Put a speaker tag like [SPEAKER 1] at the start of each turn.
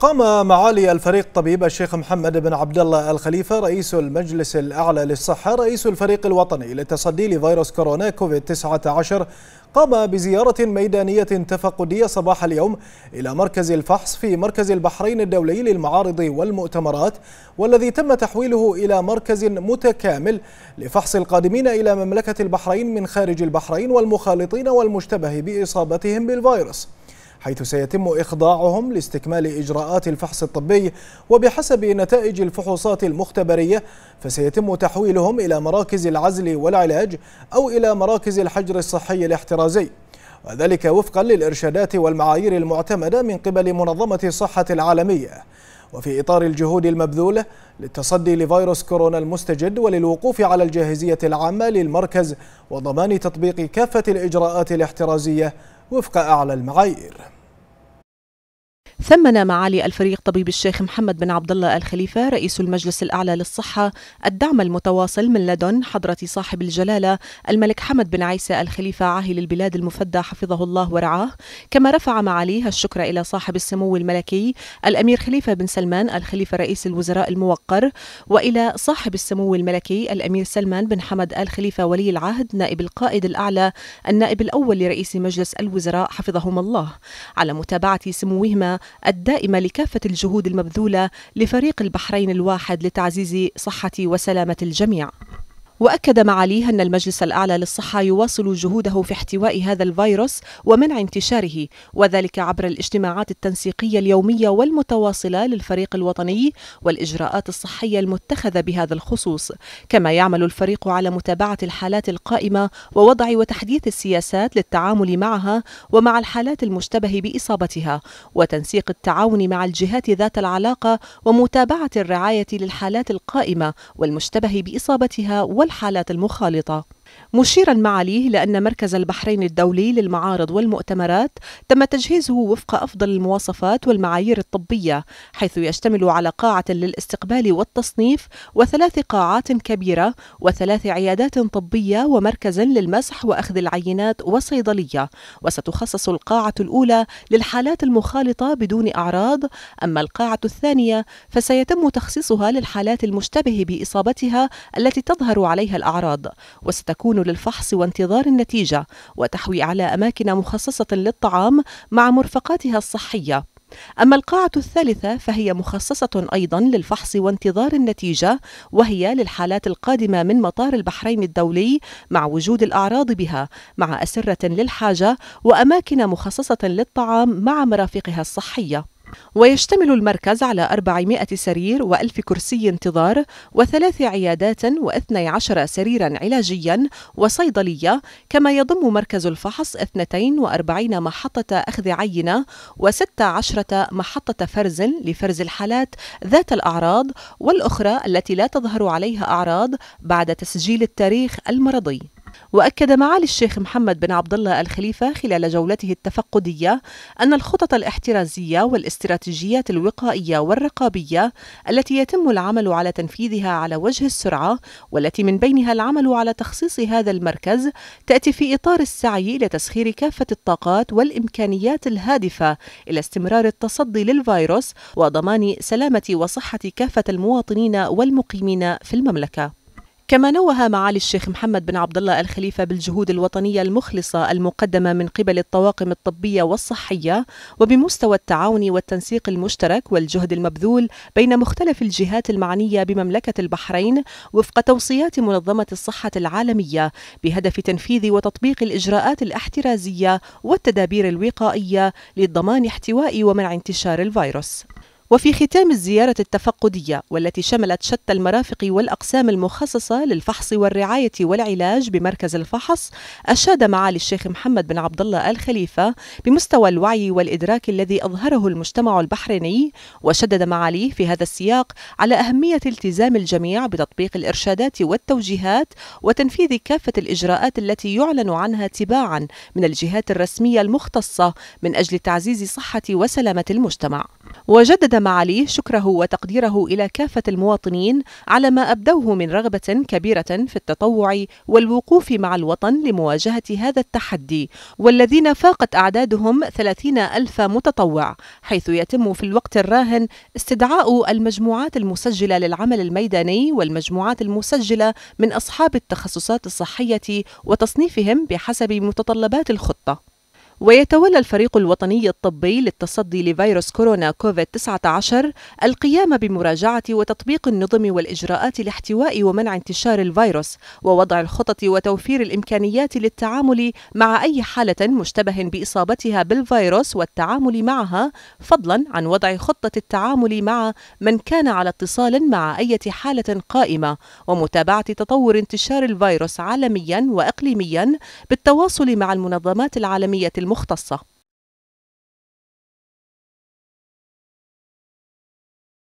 [SPEAKER 1] قام معالي الفريق طبيب الشيخ محمد بن عبد الله الخليفه رئيس المجلس الاعلى للصحه رئيس الفريق الوطني للتصدي لفيروس كورونا كوفيد 19 قام بزياره ميدانيه تفقديه صباح اليوم الى مركز الفحص في مركز البحرين الدولي للمعارض والمؤتمرات والذي تم تحويله الى مركز متكامل لفحص القادمين الى مملكه البحرين من خارج البحرين والمخالطين والمشتبه باصابتهم بالفيروس. حيث سيتم إخضاعهم لاستكمال إجراءات الفحص الطبي وبحسب نتائج الفحوصات المختبرية فسيتم تحويلهم إلى مراكز العزل والعلاج أو إلى مراكز الحجر الصحي الاحترازي وذلك وفقا للإرشادات والمعايير المعتمدة من قبل منظمة الصحة العالمية وفي إطار الجهود المبذولة للتصدي لفيروس كورونا المستجد وللوقوف على الجاهزية العامة للمركز وضمان تطبيق كافة الإجراءات الاحترازية وفق أعلى المعايير
[SPEAKER 2] ثمن معالي الفريق طبيب الشيخ محمد بن عبد الله الخليفة رئيس المجلس الأعلى للصحة الدعم المتواصل من لدن حضرة صاحب الجلالة الملك حمد بن عيسى الخليفة عاهل البلاد المفدى حفظه الله ورعاه كما رفع معاليه الشكر إلى صاحب السمو الملكي الأمير خليفة بن سلمان الخليفة رئيس الوزراء الموقر وإلى صاحب السمو الملكي الأمير سلمان بن حمد الخليفة ولي العهد نائب القائد الأعلى النائب الأول لرئيس مجلس الوزراء حفظهما الله على متابعة سموهما الدائمة لكافة الجهود المبذولة لفريق البحرين الواحد لتعزيز صحة وسلامة الجميع وأكد معاليه أن المجلس الأعلى للصحة يواصل جهوده في احتواء هذا الفيروس ومنع انتشاره وذلك عبر الاجتماعات التنسيقية اليومية والمتواصلة للفريق الوطني والإجراءات الصحية المتخذة بهذا الخصوص كما يعمل الفريق على متابعة الحالات القائمة ووضع وتحديث السياسات للتعامل معها ومع الحالات المشتبه بإصابتها وتنسيق التعاون مع الجهات ذات العلاقة ومتابعة الرعاية للحالات القائمة والمشتبه بإصابتها وال الحالات المخالطة مشيرا معاليه لأن مركز البحرين الدولي للمعارض والمؤتمرات تم تجهيزه وفق أفضل المواصفات والمعايير الطبية حيث يشتمل على قاعة للاستقبال والتصنيف وثلاث قاعات كبيرة وثلاث عيادات طبية ومركز للمسح وأخذ العينات وصيدلية وستخصص القاعة الأولى للحالات المخالطة بدون أعراض أما القاعة الثانية فسيتم تخصيصها للحالات المشتبه بإصابتها التي تظهر عليها الأعراض وستكون تكون للفحص وانتظار النتيجة وتحوي على أماكن مخصصة للطعام مع مرفقاتها الصحية أما القاعة الثالثة فهي مخصصة أيضا للفحص وانتظار النتيجة وهي للحالات القادمة من مطار البحرين الدولي مع وجود الأعراض بها مع أسرة للحاجة وأماكن مخصصة للطعام مع مرافقها الصحية ويشتمل المركز على 400 سرير و1000 كرسي انتظار وثلاث عيادات و12 سريرا علاجيا وصيدلية كما يضم مركز الفحص 42 محطة أخذ عينة و16 محطة فرز لفرز الحالات ذات الأعراض والأخرى التي لا تظهر عليها أعراض بعد تسجيل التاريخ المرضي واكد معالي الشيخ محمد بن عبد الله الخليفه خلال جولته التفقديه ان الخطط الاحترازيه والاستراتيجيات الوقائيه والرقابيه التي يتم العمل على تنفيذها على وجه السرعه والتي من بينها العمل على تخصيص هذا المركز تاتي في اطار السعي لتسخير كافه الطاقات والامكانيات الهادفه الى استمرار التصدي للفيروس وضمان سلامه وصحه كافه المواطنين والمقيمين في المملكه كما نوه معالي الشيخ محمد بن عبد الله الخليفة بالجهود الوطنية المخلصة المقدمة من قبل الطواقم الطبية والصحية وبمستوى التعاون والتنسيق المشترك والجهد المبذول بين مختلف الجهات المعنية بمملكة البحرين وفق توصيات منظمة الصحة العالمية بهدف تنفيذ وتطبيق الإجراءات الاحترازية والتدابير الوقائية لضمان احتواء ومنع انتشار الفيروس. وفي ختام الزيارة التفقدية والتي شملت شتى المرافق والأقسام المخصصة للفحص والرعاية والعلاج بمركز الفحص أشاد معالي الشيخ محمد بن عبد الله الخليفة بمستوى الوعي والإدراك الذي أظهره المجتمع البحريني وشدد معاليه في هذا السياق على أهمية التزام الجميع بتطبيق الإرشادات والتوجيهات وتنفيذ كافة الإجراءات التي يعلن عنها تباعا من الجهات الرسمية المختصة من أجل تعزيز صحة وسلامة المجتمع وجدد قدم علي شكره وتقديره إلى كافة المواطنين على ما أبدوه من رغبة كبيرة في التطوع والوقوف مع الوطن لمواجهة هذا التحدي والذين فاقت أعدادهم 30 ألف متطوع حيث يتم في الوقت الراهن استدعاء المجموعات المسجلة للعمل الميداني والمجموعات المسجلة من أصحاب التخصصات الصحية وتصنيفهم بحسب متطلبات الخطة ويتولى الفريق الوطني الطبي للتصدي لفيروس كورونا كوفيد 19 القيام بمراجعة وتطبيق النظم والإجراءات لاحتواء ومنع انتشار الفيروس ووضع الخطط وتوفير الإمكانيات للتعامل مع أي حالة مشتبه بإصابتها بالفيروس والتعامل معها فضلا عن وضع خطة التعامل مع من كان على اتصال مع أي حالة قائمة ومتابعة تطور انتشار الفيروس عالميا وإقليميا بالتواصل مع المنظمات العالمية الم المختصة